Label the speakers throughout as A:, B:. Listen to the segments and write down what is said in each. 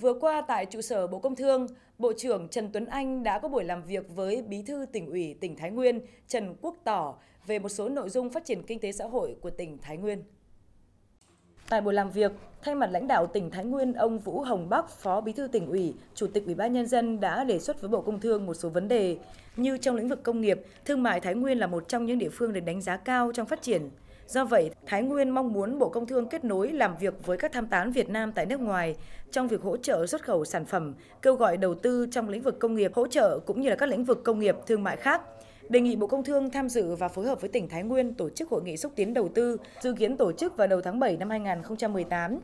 A: Vừa qua tại trụ sở Bộ Công Thương, Bộ trưởng Trần Tuấn Anh đã có buổi làm việc với Bí thư tỉnh ủy tỉnh Thái Nguyên Trần Quốc Tỏ về một số nội dung phát triển kinh tế xã hội của tỉnh Thái Nguyên. Tại buổi làm việc, thay mặt lãnh đạo tỉnh Thái Nguyên, ông Vũ Hồng Bắc, Phó Bí thư tỉnh ủy, Chủ tịch Ủy ban nhân dân đã đề xuất với Bộ Công Thương một số vấn đề như trong lĩnh vực công nghiệp, thương mại Thái Nguyên là một trong những địa phương được đánh giá cao trong phát triển Do vậy, Thái Nguyên mong muốn Bộ Công Thương kết nối làm việc với các tham tán Việt Nam tại nước ngoài trong việc hỗ trợ xuất khẩu sản phẩm, kêu gọi đầu tư trong lĩnh vực công nghiệp hỗ trợ cũng như là các lĩnh vực công nghiệp thương mại khác. Đề nghị Bộ Công Thương tham dự và phối hợp với tỉnh Thái Nguyên tổ chức hội nghị xúc tiến đầu tư, dự kiến tổ chức vào đầu tháng 7 năm 2018.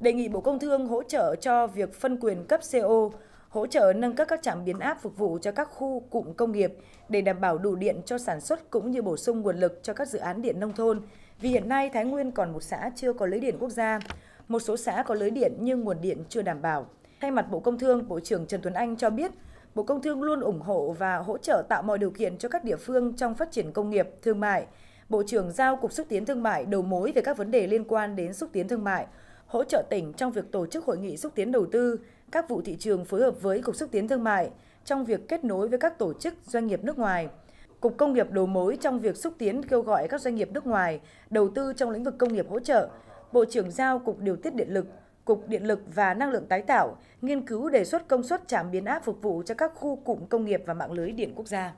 A: Đề nghị Bộ Công Thương hỗ trợ cho việc phân quyền cấp CO, hỗ trợ nâng cấp các trạm biến áp phục vụ cho các khu cụm công nghiệp để đảm bảo đủ điện cho sản xuất cũng như bổ sung nguồn lực cho các dự án điện nông thôn. Vì hiện nay Thái Nguyên còn một xã chưa có lưới điện quốc gia, một số xã có lưới điện nhưng nguồn điện chưa đảm bảo. Thay mặt Bộ Công Thương, Bộ trưởng Trần Tuấn Anh cho biết, Bộ Công Thương luôn ủng hộ và hỗ trợ tạo mọi điều kiện cho các địa phương trong phát triển công nghiệp, thương mại. Bộ trưởng giao Cục xúc tiến thương mại đầu mối về các vấn đề liên quan đến xúc tiến thương mại, hỗ trợ tỉnh trong việc tổ chức hội nghị xúc tiến đầu tư, các vụ thị trường phối hợp với Cục xúc tiến thương mại trong việc kết nối với các tổ chức doanh nghiệp nước ngoài. Cục Công nghiệp đầu mối trong việc xúc tiến kêu gọi các doanh nghiệp nước ngoài đầu tư trong lĩnh vực công nghiệp hỗ trợ. Bộ trưởng giao Cục Điều tiết Điện lực, Cục Điện lực và Năng lượng tái tạo nghiên cứu đề xuất công suất trạm biến áp phục vụ cho các khu cụm công nghiệp và mạng lưới điện quốc gia.